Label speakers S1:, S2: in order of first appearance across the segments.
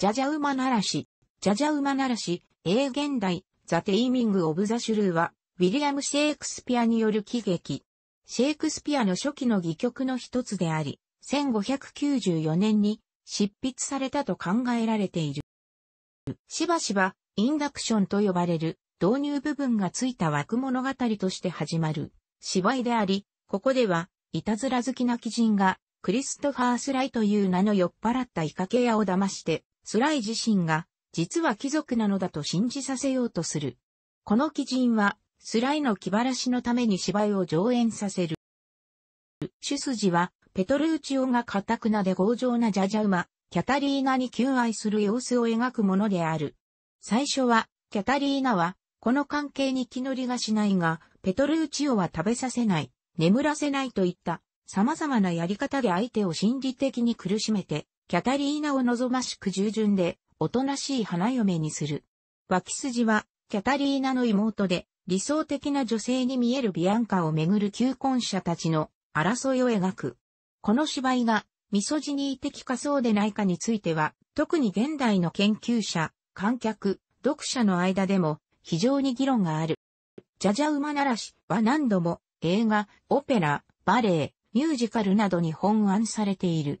S1: ジャジャ馬ならし、ジャジャ馬ならし、英現代、ザ・テイミング・オブ・ザ・シュルーは、ウィリアム・シェイクスピアによる喜劇。シェイクスピアの初期の戯曲の一つであり、1594年に執筆されたと考えられている。しばしば、インダクションと呼ばれる、導入部分がついた枠物語として始まる、芝居であり、ここでは、いたずら好きな鬼人が、クリストファースライという名の酔っ払ったイカケ屋を騙して、スライ自身が、実は貴族なのだと信じさせようとする。この基人は、スライの気晴らしのために芝居を上演させる。主筋は、ペトルーチオが堅くなで強情なジャジャ馬、キャタリーナに求愛する様子を描くものである。最初は、キャタリーナは、この関係に気乗りがしないが、ペトルーチオは食べさせない、眠らせないといった、様々なやり方で相手を心理的に苦しめて、キャタリーナを望ましく従順で、おとなしい花嫁にする。脇筋は、キャタリーナの妹で、理想的な女性に見えるビアンカをめぐる求婚者たちの争いを描く。この芝居が、ミソジニー的かそうでないかについては、特に現代の研究者、観客、読者の間でも、非常に議論がある。ジャジャ馬ならしは何度も映画、オペラ、バレエ、ミュージカルなどに本案されている。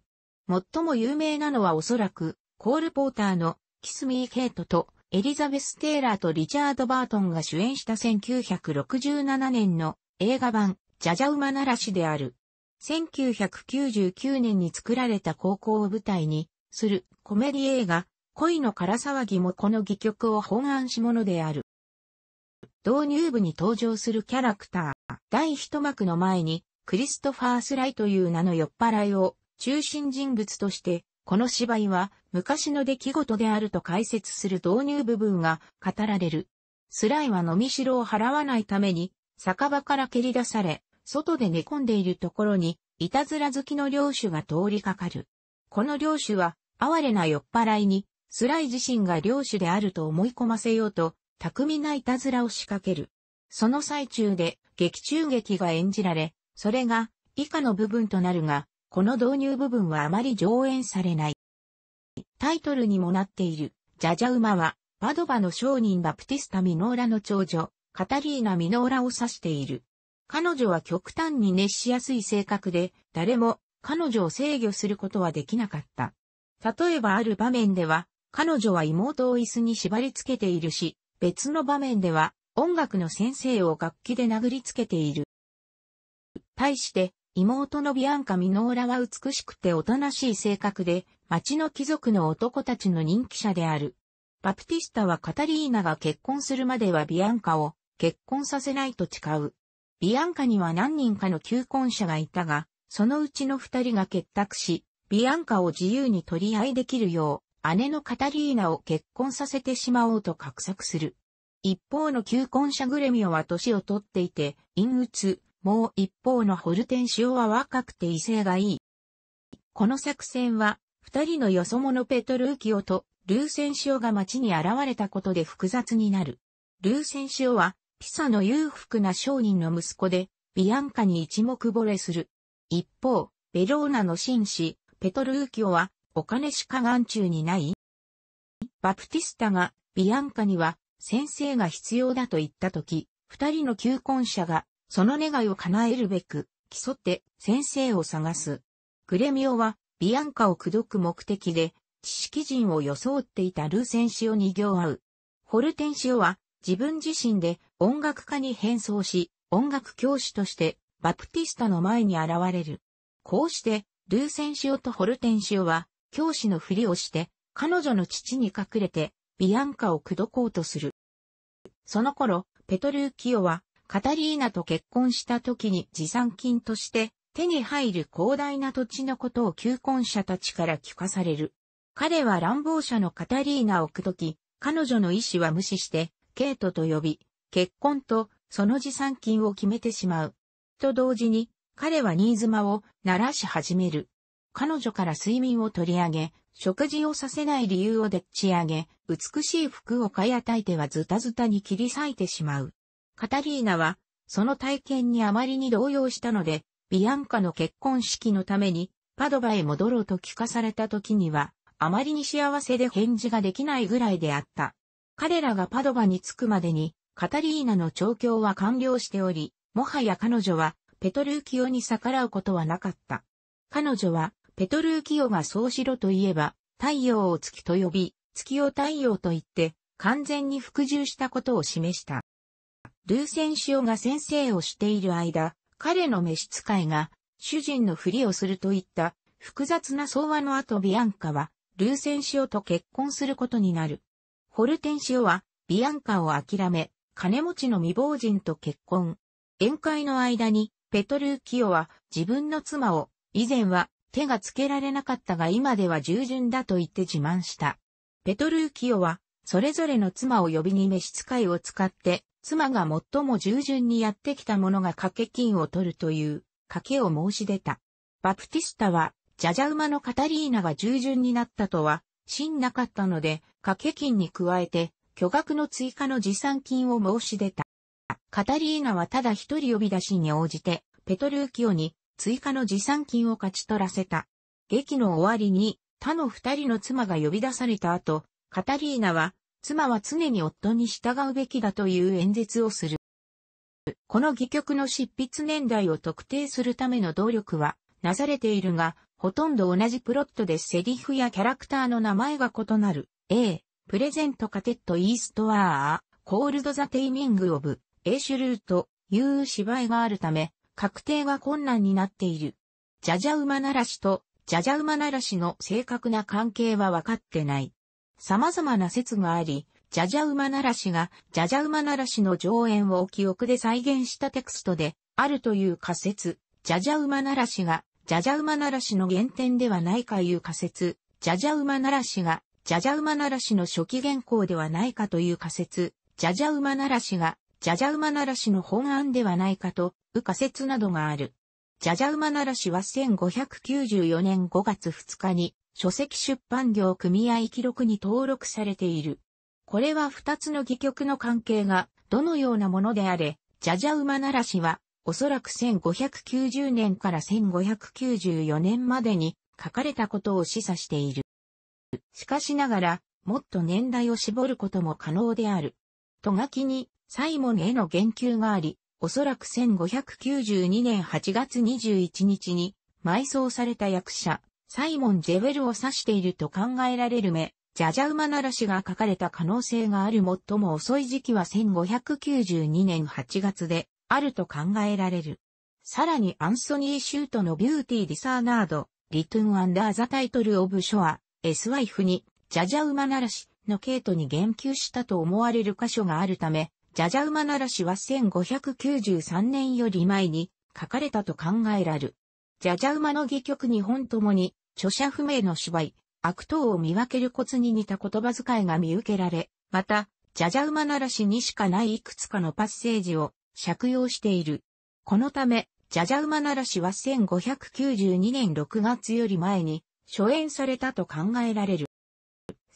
S1: 最も有名なのはおそらく、コール・ポーターのキス・ミー・ヘイトと、エリザベス・テイラーとリチャード・バートンが主演した1967年の映画版、ジャジャ馬ならしである。1999年に作られた高校を舞台にするコメディ映画、恋の空騒ぎもこの戯曲を本案し者である。導入部に登場するキャラクター、第一幕の前に、クリストファー・スライという名の酔っ払いを中心人物として、この芝居は昔の出来事であると解説する導入部分が語られる。スライは飲みしろを払わないために、酒場から蹴り出され、外で寝込んでいるところに、いたずら好きの領主が通りかかる。この領主は、哀れな酔っ払いに、スライ自身が領主であると思い込ませようと、巧みないたずらを仕掛ける。その最中で劇中劇が演じられ、それが以下の部分となるが、この導入部分はあまり上演されない。タイトルにもなっている、ジャジャウマは、パドバの商人バプティスタ・ミノーラの長女、カタリーナ・ミノーラを指している。彼女は極端に熱しやすい性格で、誰も彼女を制御することはできなかった。例えばある場面では、彼女は妹を椅子に縛り付けているし、別の場面では音楽の先生を楽器で殴りつけている。対して、妹のビアンカ・ミノーラは美しくておとなしい性格で、町の貴族の男たちの人気者である。バプティスタはカタリーナが結婚するまではビアンカを結婚させないと誓う。ビアンカには何人かの求婚者がいたが、そのうちの二人が結託し、ビアンカを自由に取り合いできるよう、姉のカタリーナを結婚させてしまおうと画策する。一方の求婚者グレミオは年をとっていて、陰鬱、もう一方のホルテンシオは若くて威勢がいい。この作戦は、二人のよそ者ペトルーキオとルーセンシオが町に現れたことで複雑になる。ルーセンシオは、ピサの裕福な商人の息子で、ビアンカに一目惚れする。一方、ベローナの紳士、ペトルーキオは、お金しか眼中にないバプティスタが、ビアンカには、先生が必要だと言ったとき、二人の求婚者が、その願いを叶えるべく、競って先生を探す。グレミオは、ビアンカを口説く目的で、知識人を装っていたルーセンシオに行合う。ホルテンシオは、自分自身で音楽家に変装し、音楽教師として、バプティスタの前に現れる。こうして、ルーセンシオとホルテンシオは、教師のふりをして、彼女の父に隠れて、ビアンカを口説こうとする。その頃、ペトルーキオは、カタリーナと結婚した時に持参金として手に入る広大な土地のことを求婚者たちから聞かされる。彼は乱暴者のカタリーナを置くき、彼女の意思は無視して、ケイトと呼び、結婚とその持参金を決めてしまう。と同時に、彼は新妻を鳴らし始める。彼女から睡眠を取り上げ、食事をさせない理由をでっち上げ、美しい服を買い与えてはズタズタに切り裂いてしまう。カタリーナは、その体験にあまりに動揺したので、ビアンカの結婚式のために、パドバへ戻ろうと聞かされた時には、あまりに幸せで返事ができないぐらいであった。彼らがパドバに着くまでに、カタリーナの調教は完了しており、もはや彼女は、ペトルーキオに逆らうことはなかった。彼女は、ペトルーキオがそうしろといえば、太陽を月と呼び、月を太陽と言って、完全に服従したことを示した。ルーセンシオが先生をしている間、彼の召使いが主人のふりをするといった複雑な相話の後ビアンカはルーセンシオと結婚することになる。ホルテンシオはビアンカを諦め、金持ちの未亡人と結婚。宴会の間にペトルーキオは自分の妻を以前は手がつけられなかったが今では従順だと言って自慢した。ペトルーキオはそれぞれの妻を呼びに召使いを使って妻が最も従順にやってきた者が掛け金を取るという賭けを申し出た。バプティスタは、ジャジャ馬のカタリーナが従順になったとは、真なかったので、掛け金に加えて、巨額の追加の持参金を申し出た。カタリーナはただ一人呼び出しに応じて、ペトルーキオに追加の持参金を勝ち取らせた。劇の終わりに、他の二人の妻が呼び出された後、カタリーナは妻は常に夫に従うべきだという演説をする。この戯曲の執筆年代を特定するための動力はなされているが、ほとんど同じプロットでセリフやキャラクターの名前が異なる。A、プレゼントカテッドイーストアー、コールドザテイミングオブ、エーシュルート、いう芝居があるため、確定が困難になっている。ジャジャウマナラシと、ジャジャウマナラシの正確な関係は分かってない。様々な説があり、ジャジャウマナらしが、ジャジャウマナらしの上演を記憶で再現したテクストで、あるという仮説、ジャジャウマナらしが、ジャジャウマナらしの原点ではないかいう仮説、ジャジャウマナらしが、ジャジャウマナらしの初期原稿ではないかという仮説、ジャジャウマナらしが、ジャジャウマナらしの本案ではないかと、う仮説などがある。ジャジャウマナらしは1594年5月2日に、書籍出版業組合記録に登録されている。これは二つの戯曲の関係がどのようなものであれ、じゃじゃ馬ならしはおそらく1590年から1594年までに書かれたことを示唆している。しかしながら、もっと年代を絞ることも可能である。と書きに、サイモンへの言及があり、おそらく1592年8月21日に埋葬された役者、サイモン・ゼウェルを指していると考えられる目、ジャジャウマナラシが書かれた可能性がある最も遅い時期は1592年8月で、あると考えられる。さらにアンソニー・シュートのビューティー・ディサーナード、リトゥン・アンダー・ザ・タイトル・オブ・ショア、エスワイフに、ジャジャウマナラシの系統に言及したと思われる箇所があるため、ジャジャウマナラシは1593年より前に書かれたと考えられる。ジャジャウマの戯曲に本ともに著者不明の芝居、悪党を見分けるコツに似た言葉遣いが見受けられ、また、じゃじゃ馬ならしにしかないいくつかのパッセージを借用している。このため、じゃじゃ馬ならしは1592年6月より前に初演されたと考えられる。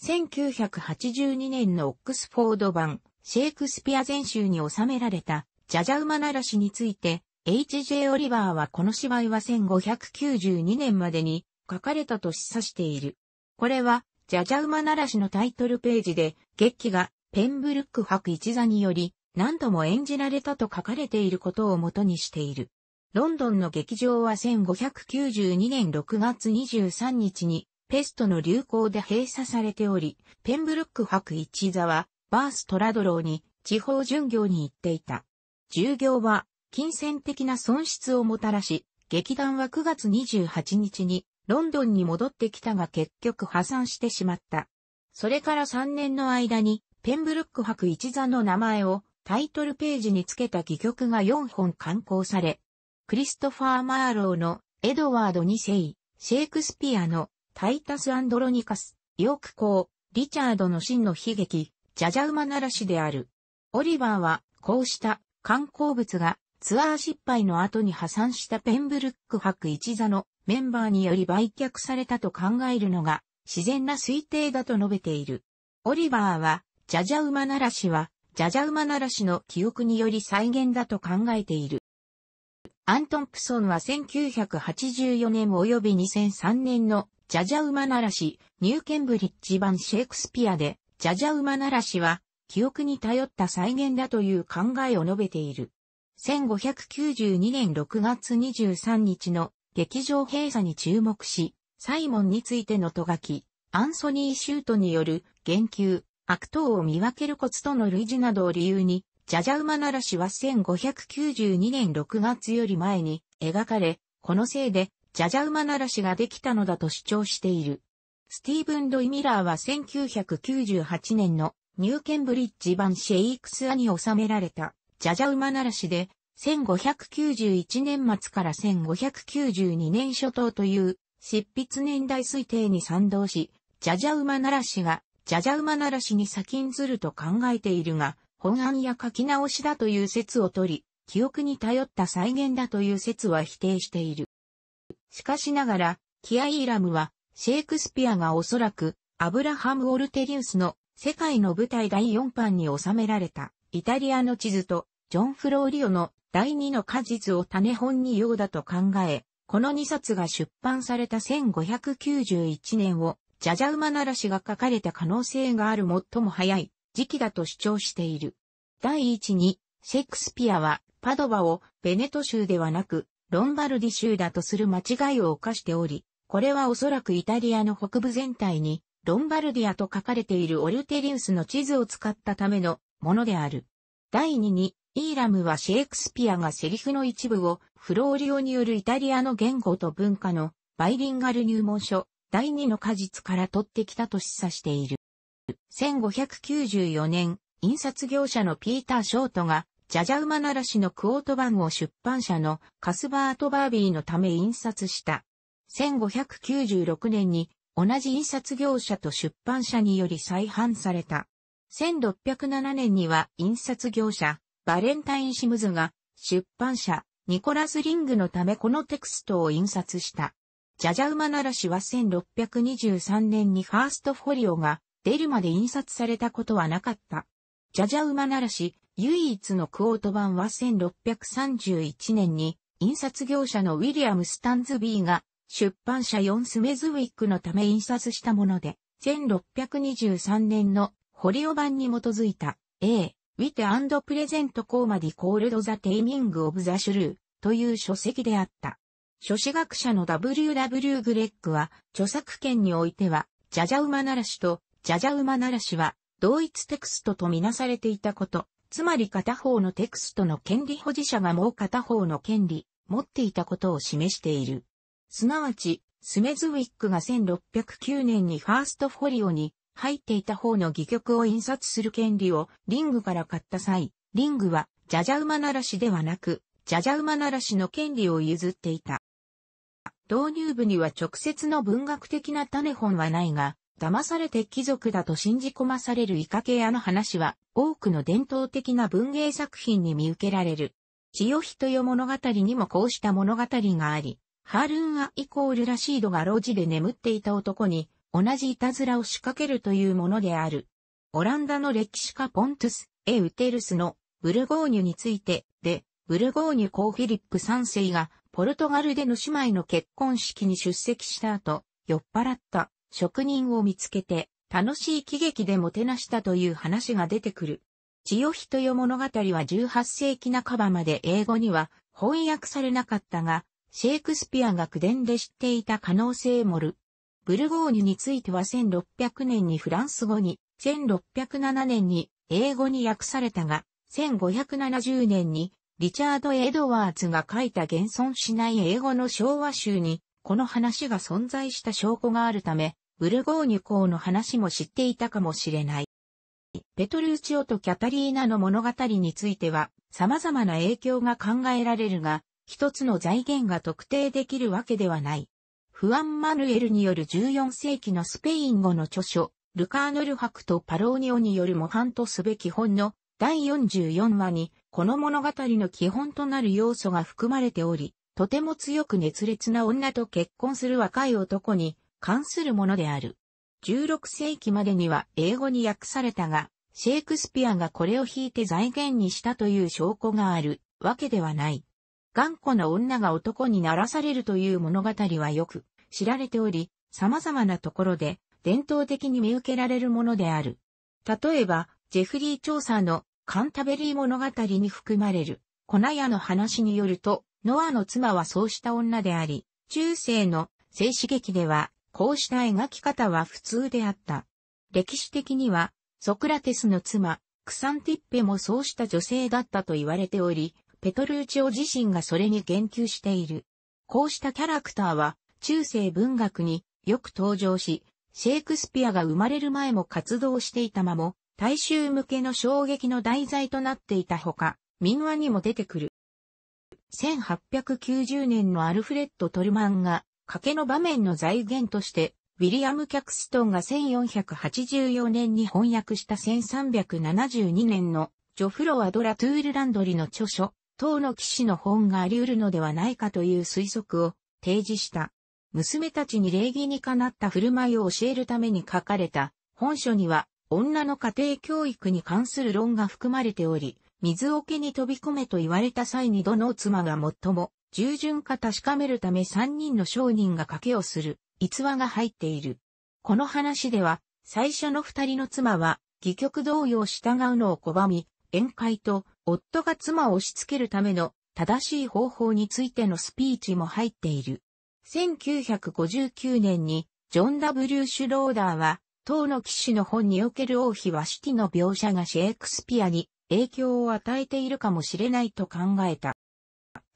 S1: 1982年のオックスフォード版、シェイクスピア全集に収められた、じゃじゃ馬ならしについて、H.J. オリバーはこの芝居は1592年までに書かれたと示唆している。これは、ジャジャウマならしのタイトルページで、劇記がペンブルック博一座により、何度も演じられたと書かれていることをもとにしている。ロンドンの劇場は1592年6月23日にペストの流行で閉鎖されており、ペンブルック博一座はバーストラドローに地方巡業に行っていた。従業は金銭的な損失をもたらし、劇団は9月28日にロンドンに戻ってきたが結局破産してしまった。それから3年の間に、ペンブルック博一座の名前をタイトルページにつけた戯曲が4本刊行され、クリストファー・マーローのエドワード2世、シェイクスピアのタイタス・アンドロニカス、ヨーク公、リチャードの真の悲劇、ジャジャウマならしである。オリバーは、こうした観光物がツアー失敗の後に破産したペンブルック博一座のメンバーにより売却されたと考えるのが自然な推定だと述べている。オリバーは、ジャジャ馬ならしは、ジャジャ馬ならしの記憶により再現だと考えている。アントンプソンは1984年及び2003年のジャジャ馬ならし、ニューケンブリッジ版シェイクスピアで、ジャジャ馬ならしは、記憶に頼った再現だという考えを述べている。1592年6月23日の劇場閉鎖に注目し、サイモンについてのとがき、アンソニー・シュートによる言及、悪党を見分けるコツとの類似などを理由に、ジャジャウマならしは1592年6月より前に描かれ、このせいでジャジャウマならしができたのだと主張している。スティーブン・ドイ・ミラーは1998年のニューケンブリッジ版シェイクスアに収められたじゃじゃ馬ならしで、1591年末から1592年初頭という執筆年代推定に賛同し、じゃじゃ馬ならしが、じゃじゃ馬ならしに先んずると考えているが、本案や書き直しだという説を取り、記憶に頼った再現だという説は否定している。しかしながら、キア・イーラムは、シェイクスピアがおそらく、アブラハム・オルテリウスの世界の舞台第4版に収められたイタリアの地図とジョン・フローリオの第二の果実を種本に用だと考え、この2冊が出版された1591年を、ジャジャウマならしが書かれた可能性がある最も早い時期だと主張している。第一に、シェイクスピアは、パドバをベネト州ではなく、ロンバルディ州だとする間違いを犯しており、これはおそらくイタリアの北部全体に、ロンバルディアと書かれているオルテリウスの地図を使ったためのものである。第二に、イーラムはシェイクスピアがセリフの一部をフローリオによるイタリアの言語と文化のバイリンガル入門書第二の果実から取ってきたと示唆している。1594年、印刷業者のピーター・ショートがジャジャウマナラしのクオート版を出版社のカスバート・バービーのため印刷した。1596年に同じ印刷業者と出版社により再販された。1607年には印刷業者、バレンタイン・シムズが、出版社、ニコラス・リングのためこのテクストを印刷した。ジャジャウマナラシは1623年にファーストフォリオが出るまで印刷されたことはなかった。ジャジャウマナラシ唯一のクオート版は1631年に印刷業者のウィリアム・スタンズビーが出版社ヨン・スメズウィックのため印刷したもので、1623年のホリオ版に基づいた A、ウィテプレゼントコーマディコールドザ・テイミング・オブ・ザ・シュルーという書籍であった。書史学者の W.W. グレッグは、著作権においては、ジャジャウマナラシとジャジャウマナラシは、同一テクストとみなされていたこと、つまり片方のテクストの権利保持者がもう片方の権利、持っていたことを示している。すなわち、スメズウィックが1609年にファーストフォリオに入っていた方の戯曲を印刷する権利をリングから買った際、リングはジャジャ馬ならしではなく、ジャジャ馬ならしの権利を譲っていた。導入部には直接の文学的な種本はないが、騙されて貴族だと信じ込まされるイカケ屋の話は、多くの伝統的な文芸作品に見受けられる。千代人よ物語にもこうした物語があり、ハールンアイコールラシードが路地で眠っていた男に、同じいたずらを仕掛けるというものである。オランダの歴史家ポントゥス・エ・ウテルスのブルゴーニュについて、で、ブルゴーニュ公フィリップ3世がポルトガルでの姉妹の結婚式に出席した後、酔っ払った職人を見つけて楽しい喜劇でもてなしたという話が出てくる。千代日という物語は18世紀半ばまで英語には翻訳されなかったが、シェイクスピアが口伝で知っていた可能性もる。ブルゴーニュについては1600年にフランス語に、1607年に英語に訳されたが、1570年にリチャード・エドワーズが書いた現存しない英語の昭和集に、この話が存在した証拠があるため、ブルゴーニュ公の話も知っていたかもしれない。ペトルーチオとキャタリーナの物語については、様々な影響が考えられるが、一つの財源が特定できるわけではない。フアン・マヌエルによる14世紀のスペイン語の著書、ルカーノル博とパローニオによる模範とすべき本の第44話に、この物語の基本となる要素が含まれており、とても強く熱烈な女と結婚する若い男に関するものである。16世紀までには英語に訳されたが、シェイクスピアがこれを引いて財源にしたという証拠があるわけではない。頑固な女が男にならされるという物語はよく知られており、様々なところで伝統的に見受けられるものである。例えば、ジェフリー調査のカンタベリー物語に含まれる、粉屋の話によると、ノアの妻はそうした女であり、中世の静止劇では、こうした描き方は普通であった。歴史的には、ソクラテスの妻、クサンティッペもそうした女性だったと言われており、ペトルーチオ自身がそれに言及している。こうしたキャラクターは、中世文学によく登場し、シェイクスピアが生まれる前も活動していた間も、大衆向けの衝撃の題材となっていたほか、民話にも出てくる。1890年のアルフレッド・トルマンが、賭けの場面の財源として、ウィリアム・キャクストンが1484年に翻訳した1372年のジョフロア・ドラ・トゥール・ランドリの著書、当の騎士の本があり得るのではないかという推測を提示した。娘たちに礼儀にかなった振る舞いを教えるために書かれた本書には女の家庭教育に関する論が含まれており、水桶に飛び込めと言われた際にどの妻が最も従順か確かめるため三人の商人が賭けをする逸話が入っている。この話では最初の二人の妻は戯曲動揺従うのを拒み、宴会と夫が妻を押し付けるための正しい方法についてのスピーチも入っている。1959年にジョン・ W・ シュローダーは、当の騎士の本における王妃は四季の描写がシェイクスピアに影響を与えているかもしれないと考えた。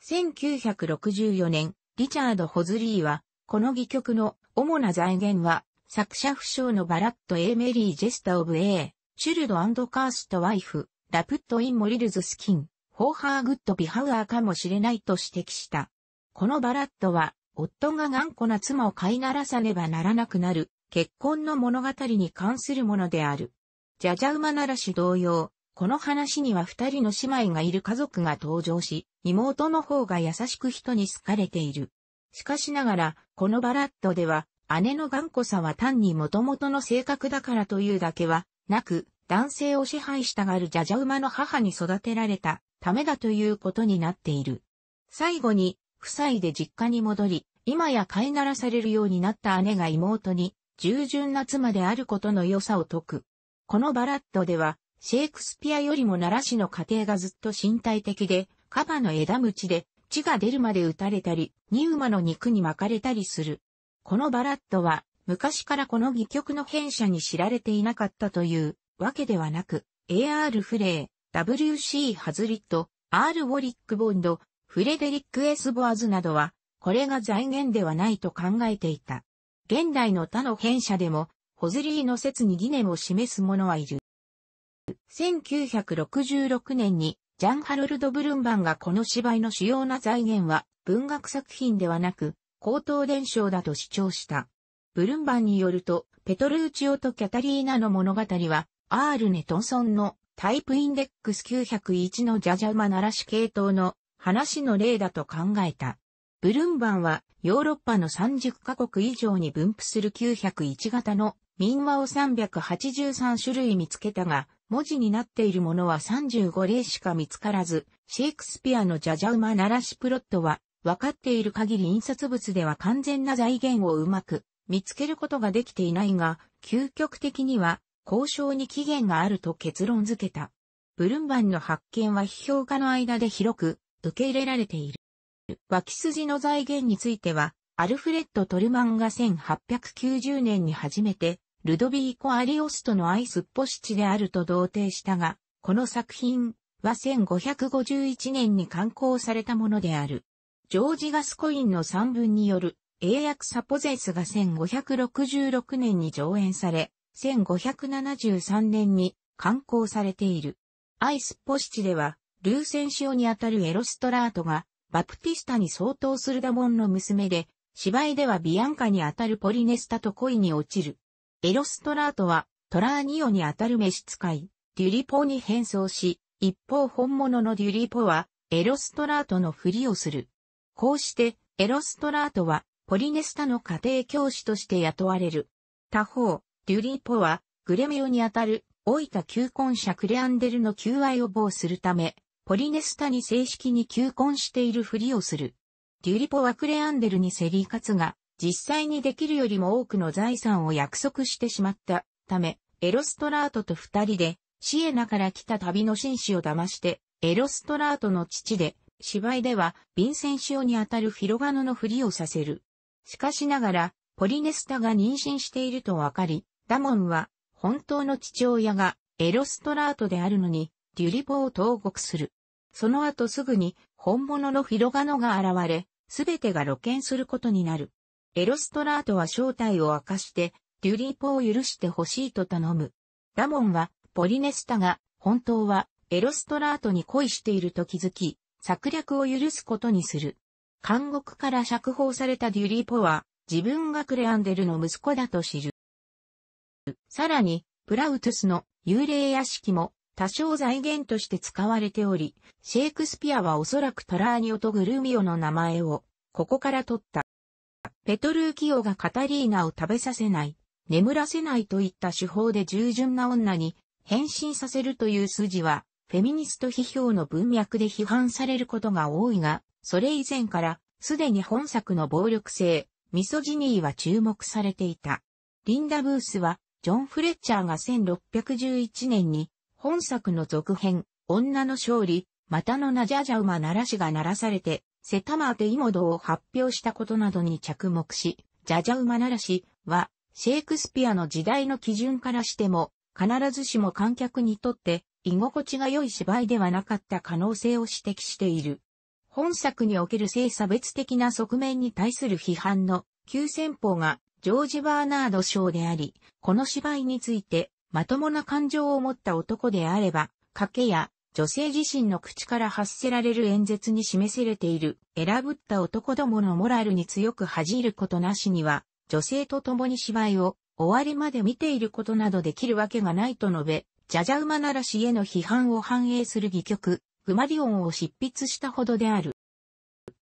S1: 1964年、リチャード・ホズリーは、この戯曲の主な財源は、作者不詳のバラット・エーメリー・ジェスタ・オブ・エー、チュルド・カースト・ワイフ、ラプットインモリルズスキン、ホーハーグッドビハウアーかもしれないと指摘した。このバラットは、夫が頑固な妻を飼いならさねばならなくなる、結婚の物語に関するものである。ジャジャウマならし同様、この話には二人の姉妹がいる家族が登場し、妹の方が優しく人に好かれている。しかしながら、このバラットでは、姉の頑固さは単に元々の性格だからというだけは、なく、男性を支配したがるジャジャ馬の母に育てられたためだということになっている。最後に、夫妻で実家に戻り、今や飼いならされるようになった姉が妹に、従順な妻であることの良さを説く。このバラッドでは、シェイクスピアよりも奈良市の家庭がずっと身体的で、カバの枝鞭で血が出るまで打たれたり、ニウマの肉に巻かれたりする。このバラッドは、昔からこの戯曲の編者に知られていなかったというわけではなく、AR フレー、WC ハズリット、R ウォリックボンド、フレデリック・エスボアズなどは、これが財源ではないと考えていた。現代の他の編者でも、ホズリーの説に疑念を示す者はいる。1966年に、ジャン・ハロルド・ブルンバンがこの芝居の主要な財源は、文学作品ではなく、高等伝承だと主張した。ブルンバンによると、ペトルーチオとキャタリーナの物語は、アール・ネトンソンのタイプインデックス901のジャジャマ鳴らし系統の話の例だと考えた。ブルンバンはヨーロッパの30カ国以上に分布する901型の民話を383種類見つけたが、文字になっているものは35例しか見つからず、シェイクスピアのジャジャウマ鳴らしプロットは、分かっている限り印刷物では完全な財源をうまく見つけることができていないが、究極的には交渉に期限があると結論付けた。ブルンバンの発見は批評家の間で広く受け入れられている。脇筋の財源については、アルフレッド・トルマンが1890年に初めて、ルドビーコ・アリオストのアイス・ポシチであると同定したが、この作品は1551年に刊行されたものである。ジョージ・ガスコインの三文による英訳サポゼスが1566年に上演され、1573年に刊行されている。アイスポシチでは、ルーセンシオにあたるエロストラートが、バプティスタに相当するダモンの娘で、芝居ではビアンカにあたるポリネスタと恋に落ちる。エロストラートは、トラーニオにあたる召使い、デュリポに変装し、一方本物のデュリポは、エロストラートのふりをする。こうして、エロストラートは、ポリネスタの家庭教師として雇われる。他方、リュリポは、グレミオにあたる、老いた求婚者クレアンデルの求愛を防するため、ポリネスタに正式に求婚しているふりをする。デュリポはクレアンデルに競り勝つが、実際にできるよりも多くの財産を約束してしまったため、エロストラートと二人で、シエナから来た旅の紳士を騙して、エロストラートの父で、芝居では、ヴィンセンシオにあたるフィロガノのふりをさせる。しかしながら、ポリネスタが妊娠しているとわかり、ダモンは、本当の父親がエロストラートであるのに、デュリボを投獄する。その後すぐに、本物のフィロガノが現れ、すべてが露見することになる。エロストラートは正体を明かして、デュリポを許してほしいと頼む。ダモンは、ポリネスタが、本当は、エロストラートに恋していると気づき、策略を許すことにする。監獄から釈放されたデュリポは、自分がクレアンデルの息子だと知る。さらに、プラウトゥスの幽霊屋敷も多少財源として使われており、シェイクスピアはおそらくトラーニオとグルミオの名前をここから取った。ペトルーキオがカタリーナを食べさせない、眠らせないといった手法で従順な女に変身させるという筋は、フェミニスト批評の文脈で批判されることが多いが、それ以前から、すでに本作の暴力性、ミソジニーは注目されていた。リンダ・ブースは、ジョン・フレッチャーが1611年に、本作の続編、女の勝利、またのナジャジャ馬鳴らしが鳴らされて、セタマーテイモドを発表したことなどに着目し、ジャジャ馬鳴らしは、シェイクスピアの時代の基準からしても、必ずしも観客にとって居心地が良い芝居ではなかった可能性を指摘している。本作における性差別的な側面に対する批判の急先鋒がジョージ・バーナード・賞であり、この芝居について、まともな感情を持った男であれば、賭けや女性自身の口から発せられる演説に示されている、選ぶった男どものモラルに強く恥じることなしには、女性と共に芝居を終わりまで見ていることなどできるわけがないと述べ、ジャジャ馬ならしへの批判を反映する戯曲、グマリオンを執筆したほどである。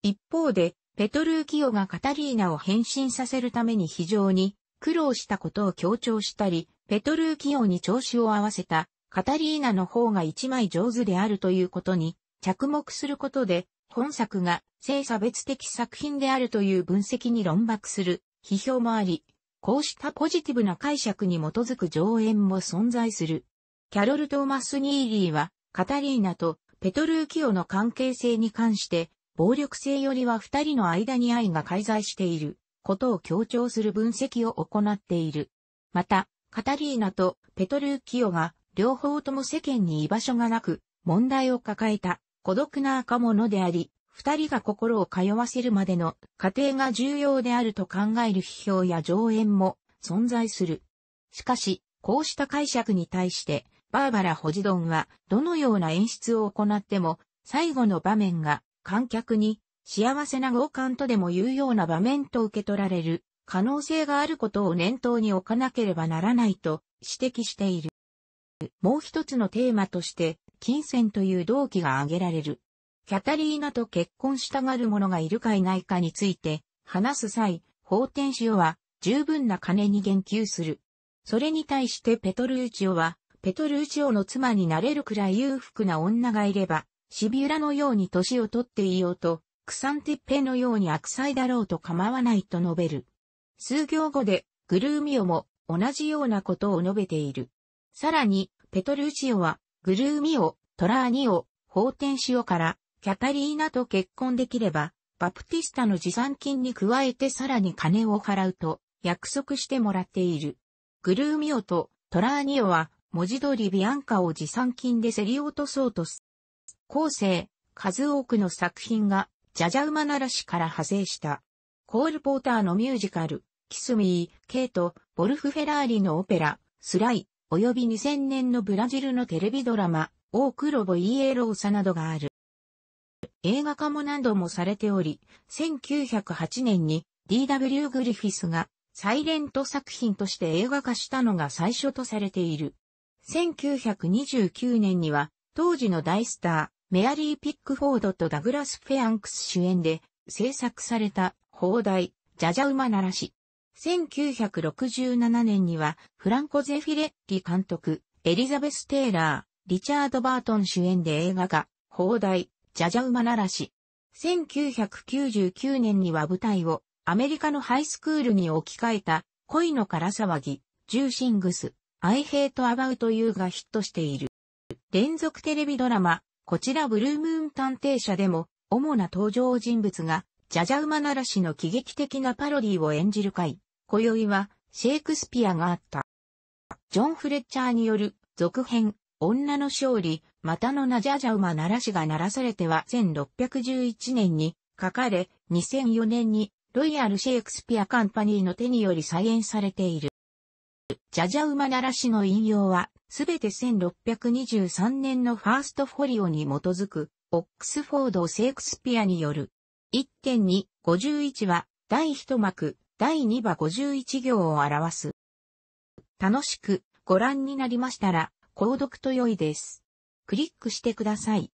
S1: 一方で、ペトルーキオがカタリーナを変身させるために非常に苦労したことを強調したり、ペトルーキオに調子を合わせたカタリーナの方が一枚上手であるということに着目することで、本作が性差別的作品であるという分析に論爆する批評もあり、こうしたポジティブな解釈に基づく上演も存在する。キャロル・トーマス・ニーリーは、カタリーナとペトルーキオの関係性に関して、暴力性よりは二人の間に愛が介在していることを強調する分析を行っている。また、カタリーナとペトルーキオが両方とも世間に居場所がなく問題を抱えた孤独な赤者であり、二人が心を通わせるまでの過程が重要であると考える批評や上演も存在する。しかし、こうした解釈に対して、バーバラ・ホジドンは、どのような演出を行っても、最後の場面が観客に幸せな豪観とでも言うような場面と受け取られる可能性があることを念頭に置かなければならないと指摘している。もう一つのテーマとして、金銭という動機が挙げられる。キャタリーナと結婚したがる者がいるかいないかについて、話す際、法典使オは十分な金に言及する。それに対してペトルーチオは、ペトルーチオの妻になれるくらい裕福な女がいれば、シビュラのように年をとっていようと、クサンティッペのように悪妻だろうと構わないと述べる。数行後で、グルーミオも同じようなことを述べている。さらに、ペトルーチオは、グルーミオ、トラーニオ、法天シオから、キャタリーナと結婚できれば、バプティスタの持参金に加えてさらに金を払うと、約束してもらっている。グルーミオとトラーニオは、文字通りビアンカを持参金で競り落とそうと後世、数多くの作品が、ジャジャ馬ならしから派生した。コール・ポーターのミュージカル、キスミー、ケイト、ボルフ・フェラーリのオペラ、スライ、及び2000年のブラジルのテレビドラマ、オークロボ・イエローサなどがある。映画化も何度もされており、1908年に D.W. グリフィスがサイレント作品として映画化したのが最初とされている。1929年には当時の大スター、メアリー・ピックフォードとダグラス・フェアンクス主演で制作された放題、ジャジャウマならし。1967年には、フランコ・ゼフィレッリ監督、エリザベス・テイラー、リチャード・バートン主演で映画が、放題、ジャジャウマならし。1999年には舞台を、アメリカのハイスクールに置き換えた、恋のから騒ぎ、ジューシングス、I hate about you がヒットしている。連続テレビドラマ、こちらブルームーン探偵社でも、主な登場人物が、ジャジャウマならしの喜劇的なパロディを演じる回、今宵は、シェイクスピアがあった。ジョン・フレッチャーによる、続編、女の勝利、またのなジャジャウマならしが鳴らされては1611年に書かれ、2004年にロイヤル・シェイクスピア・カンパニーの手により再演されている。ジャジャウマならしの引用はすべて1623年のファーストフォリオに基づく、オックスフォード・セークスピアによる。1.251は、第1幕、第2話51行を表す。楽しくご覧になりましたら、購読と良いです。クリックしてください。